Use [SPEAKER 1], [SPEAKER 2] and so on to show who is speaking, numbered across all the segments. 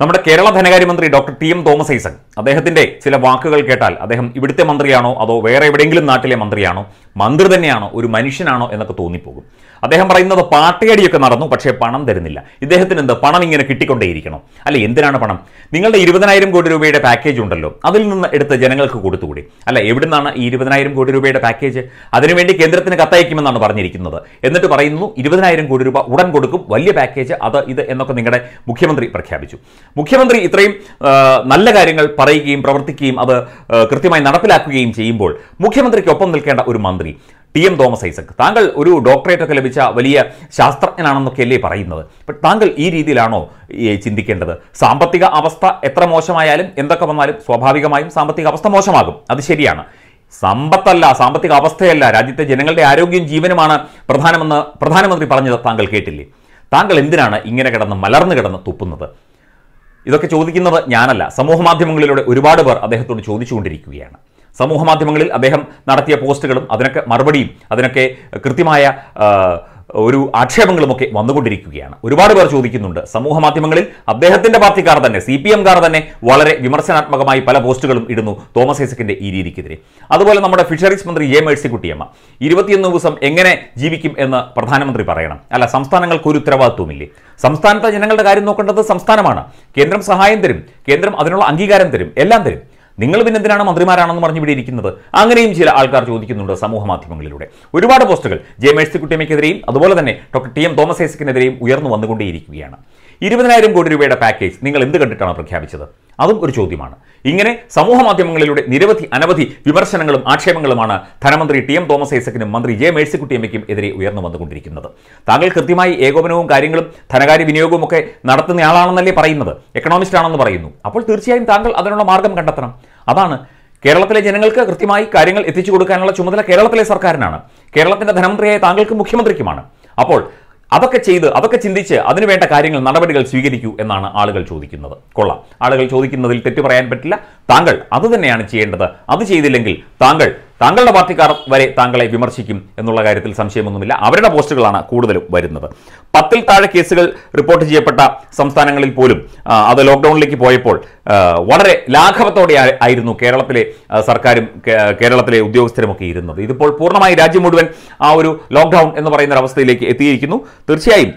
[SPEAKER 1] നമ്മുടെ കേരള ധനകാര്യമന്ത്രി doctor T M Thomas Isaac അദ്ദേഹത്തിന്റെ ചില വാക്കുകൾ കേട്ടാൽ അദ്ദേഹം ഇവിടുത്തെ മന്ത്രിയാണോ അതോ വേറെ എവിടെയെങ്കിലും നാട്ടിലെ മന്ത്രിയാണോ മന്ത്രി തന്നെയാണോ ഒരു മനുഷ്യനാണോ എന്നൊക്കെ തോന്നിപ്പോകും അദ്ദേഹം പറയുന്നത് പാർട്ടിയടിയൊക്കെ നടന്നു പക്ഷേ പണം തരുന്നില്ല ഇദ്ദേഹത്തിന് എന്ത് പണം ഇങ്ങനെ കിട്ടിക്കൊണ്ടേയിരിക്കണം അല്ലെ എന്തിനാണ് പണം നിങ്ങളുടെ ഇരുപതിനായിരം കോടി രൂപയുടെ പാക്കേജ് ഉണ്ടല്ലോ അതിൽ നിന്ന് എടുത്ത് ജനങ്ങൾക്ക് കൊടുത്തുകൂടി അല്ല എവിടുന്നാണ് ഈ ഇരുപതിനായിരം കോടി രൂപയുടെ പാക്കേജ് അതിനുവേണ്ടി കേന്ദ്രത്തിന് കത്തയക്കുമെന്നാണ് പറഞ്ഞിരിക്കുന്നത് എന്നിട്ട് പറയുന്നു ഇരുപതിനായിരം കോടി രൂപ ഉടൻ കൊടുക്കും വലിയ പാക്കേജ് അത് ഇത് എന്നൊക്കെ നിങ്ങളുടെ മുഖ്യമന്ത്രി പ്രഖ്യാപിച്ചു മുഖ്യമന്ത്രി ഇത്രയും നല്ല കാര്യങ്ങൾ പറയുകയും പ്രവർത്തിക്കുകയും അത് കൃത്യമായി നടപ്പിലാക്കുകയും ചെയ്യുമ്പോൾ മുഖ്യമന്ത്രിക്ക് ഒപ്പം നിൽക്കേണ്ട ഒരു മന്ത്രി നൽകി ടി എം തോമസ് ഐസക് താങ്കൾ ഒരു ഡോക്ടറേറ്റ് ഒക്കെ ലഭിച്ച വലിയ ശാസ്ത്രജ്ഞനാണെന്നൊക്കെ അല്ലേ പറയുന്നത് ബട്ട് താങ്കൾ ഈ രീതിയിലാണോ ചിന്തിക്കേണ്ടത് സാമ്പത്തിക അവസ്ഥ എത്ര മോശമായാലും എന്തൊക്കെ വന്നാലും സ്വാഭാവികമായും സാമ്പത്തിക അവസ്ഥ മോശമാകും അത് ശരിയാണ് സമ്പത്തല്ല സാമ്പത്തിക അവസ്ഥയല്ല രാജ്യത്തെ ജനങ്ങളുടെ ആരോഗ്യവും ജീവനുമാണ് പ്രധാനമെന്ന് പ്രധാനമന്ത്രി പറഞ്ഞത് താങ്കൾ കേട്ടില്ലേ താങ്കൾ എന്തിനാണ് ഇങ്ങനെ കിടന്ന് മലർന്നു കിടന്ന് തുപ്പുന്നത് ഇതൊക്കെ ചോദിക്കുന്നത് ഞാനല്ല സമൂഹ മാധ്യമങ്ങളിലൂടെ ഒരുപാട് പേർ അദ്ദേഹത്തോട് ചോദിച്ചുകൊണ്ടിരിക്കുകയാണ് സമൂഹ മാധ്യമങ്ങളിൽ അദ്ദേഹം നടത്തിയ പോസ്റ്റുകളും അതിനൊക്കെ മറുപടിയും അതിനൊക്കെ കൃത്യമായ ഒരു ആക്ഷേപങ്ങളുമൊക്കെ വന്നുകൊണ്ടിരിക്കുകയാണ് ഒരുപാട് പേർ ചോദിക്കുന്നുണ്ട് സമൂഹ മാധ്യമങ്ങളിൽ അദ്ദേഹത്തിന്റെ പാർട്ടിക്കാർ തന്നെ സി പി എംകാർ തന്നെ വളരെ വിമർശനാത്മകമായി പല പോസ്റ്റുകളും ഇടുന്നു തോമസ് ഐസക്കിന്റെ ഈ രീതിക്കെതിരെ അതുപോലെ നമ്മുടെ ഫിഷറീസ് മന്ത്രി എ മേഴ്സിക്കുട്ടിയമ്മ ഇരുപത്തിയൊന്ന് ദിവസം എങ്ങനെ ജീവിക്കും എന്ന് പ്രധാനമന്ത്രി പറയണം അല്ല സംസ്ഥാനങ്ങൾക്ക് ഒരു ഉത്തരവാദിത്വമില്ലേ സംസ്ഥാനത്തെ ജനങ്ങളുടെ കാര്യം നോക്കേണ്ടത് സംസ്ഥാനമാണ് കേന്ദ്രം സഹായം തരും കേന്ദ്രം അതിനുള്ള അംഗീകാരം തരും എല്ലാം തരും നിങ്ങൾ പിന്നെ എന്തിനാണ് മന്ത്രിമാരാണെന്ന് പറഞ്ഞു ഇവിടെ ഇരിക്കുന്നത് അങ്ങനെയും ചില ആൾക്കാർ ചോദിക്കുന്നുണ്ട് സമൂഹ മാധ്യമങ്ങളിലൂടെ ഒരുപാട് പോസ്റ്റുകൾ ജെ മേഴ്സിക്കുട്ടിയമ്മയ്ക്കെതിരെയും അതുപോലെ തന്നെ ഡോക്ടർ ടി എം തോമസ് ഐസക്കിനെതിരെയും ഉയർന്നു വന്നുകൊണ്ടേയിരിക്കുകയാണ് ഇരുപതിനായിരം കോടി രൂപയുടെ പാക്കേജ് നിങ്ങൾ എന്ത് കണ്ടിട്ടാണ് പ്രഖ്യാപിച്ചത് അതും ഒരു ചോദ്യമാണ് ഇങ്ങനെ സമൂഹ മാധ്യമങ്ങളിലൂടെ നിരവധി അനവധി വിമർശനങ്ങളും ആക്ഷേപങ്ങളുമാണ് ധനമന്ത്രി ടി എം തോമസ് ഐസക്കിനും മന്ത്രി ജെ മേഴ്സിക്കുട്ടിയമ്മയ്ക്കും എതിരെ ഉയർന്നു വന്നുകൊണ്ടിരിക്കുന്നത് താങ്കൾ കൃത്യമായി ഏകോപനവും കാര്യങ്ങളും ധനകാര്യ വിനിയോഗവും ഒക്കെ നടത്തുന്നയാളാണെന്നല്ലേ പറയുന്നത് എക്കണോമിസ്റ്റ് ആണെന്ന് പറയുന്നു അപ്പോൾ തീർച്ചയായും താങ്കൾ അതിനുള്ള മാർഗം കണ്ടെത്തണം അതാണ് കേരളത്തിലെ ജനങ്ങൾക്ക് കൃത്യമായി കാര്യങ്ങൾ എത്തിച്ചു കൊടുക്കാനുള്ള ചുമതല കേരളത്തിലെ സർക്കാരിനാണ് കേരളത്തിന്റെ ധനമന്ത്രിയായ താങ്കൾക്ക് മുഖ്യമന്ത്രിക്കുമാണ് അപ്പോൾ അതൊക്കെ ചെയ്ത് അതൊക്കെ ചിന്തിച്ച് അതിനുവേണ്ട കാര്യങ്ങൾ നടപടികൾ സ്വീകരിക്കൂ എന്നാണ് ആളുകൾ ചോദിക്കുന്നത് കൊള്ളാം ആളുകൾ ചോദിക്കുന്നതിൽ തെറ്റു പറയാൻ പറ്റില്ല താങ്കൾ അത് തന്നെയാണ് ചെയ്യേണ്ടത് അത് ചെയ്തില്ലെങ്കിൽ താങ്കൾ താങ്കളുടെ പാർട്ടിക്കാർ വരെ താങ്കളെ വിമർശിക്കും എന്നുള്ള കാര്യത്തിൽ സംശയമൊന്നുമില്ല അവരുടെ പോസ്റ്റുകളാണ് കൂടുതലും വരുന്നത് പത്തിൽ താഴെ കേസുകൾ റിപ്പോർട്ട് ചെയ്യപ്പെട്ട സംസ്ഥാനങ്ങളിൽ പോലും അത് ലോക്ക്ഡൗണിലേക്ക് പോയപ്പോൾ വളരെ ലാഘവത്തോടെ ആയിരുന്നു കേരളത്തിലെ സർക്കാരും കേരളത്തിലെ ഉദ്യോഗസ്ഥരുമൊക്കെ ഇരുന്നത് ഇതിപ്പോൾ പൂർണ്ണമായി രാജ്യം മുഴുവൻ ആ ഒരു ലോക്ക്ഡൗൺ എന്ന് പറയുന്ന ഒരു അവസ്ഥയിലേക്ക് എത്തിയിരിക്കുന്നു തീർച്ചയായും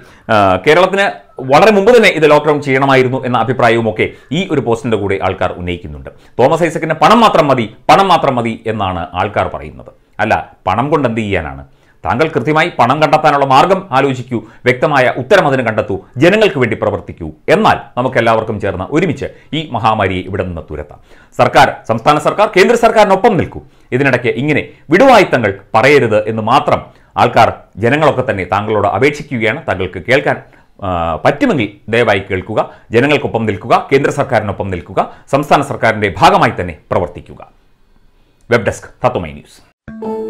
[SPEAKER 1] കേരളത്തിന് വളരെ മുമ്പ് തന്നെ ഇത് ലോക്ക്ഡൌൺ ചെയ്യണമായിരുന്നു എന്ന അഭിപ്രായവുമൊക്കെ ഈ ഒരു പോസ്റ്റിന്റെ കൂടെ ആൾക്കാർ ഉന്നയിക്കുന്നുണ്ട് തോമസ് ഐസക്കിന് പണം മാത്രം മതി പണം മാത്രം മതി എന്നാണ് ആൾക്കാർ പറയുന്നത് അല്ല പണം കൊണ്ട് എന്ത് ചെയ്യാനാണ് താങ്കൾ കൃത്യമായി പണം കണ്ടെത്താനുള്ള മാർഗം ആലോചിക്കൂ വ്യക്തമായ ഉത്തരം അതിന് കണ്ടെത്തൂ ജനങ്ങൾക്ക് വേണ്ടി പ്രവർത്തിക്കൂ എന്നാൽ നമുക്ക് എല്ലാവർക്കും ചേർന്ന് ഒരുമിച്ച് ഈ മഹാമാരിയെ ഇവിടെ നിന്ന് തുരത്താം സർക്കാർ സംസ്ഥാന സർക്കാർ കേന്ദ്ര സർക്കാരിനൊപ്പം നിൽക്കൂ ഇതിനിടയ്ക്ക് ഇങ്ങനെ വിടുവായുത്തങ്ങൾ പറയരുത് എന്ന് മാത്രം ആൾക്കാർ ജനങ്ങളൊക്കെ തന്നെ താങ്കളോട് അപേക്ഷിക്കുകയാണ് താങ്കൾക്ക് കേൾക്കാൻ പറ്റുമെങ്കിൽ ദയവായി കേൾക്കുക ജനങ്ങൾക്കൊപ്പം നിൽക്കുക കേന്ദ്ര സർക്കാരിനൊപ്പം നിൽക്കുക സംസ്ഥാന സർക്കാരിൻ്റെ ഭാഗമായി തന്നെ പ്രവർത്തിക്കുക വെബ് ഡെസ്ക് തത്വമൈ ന്യൂസ്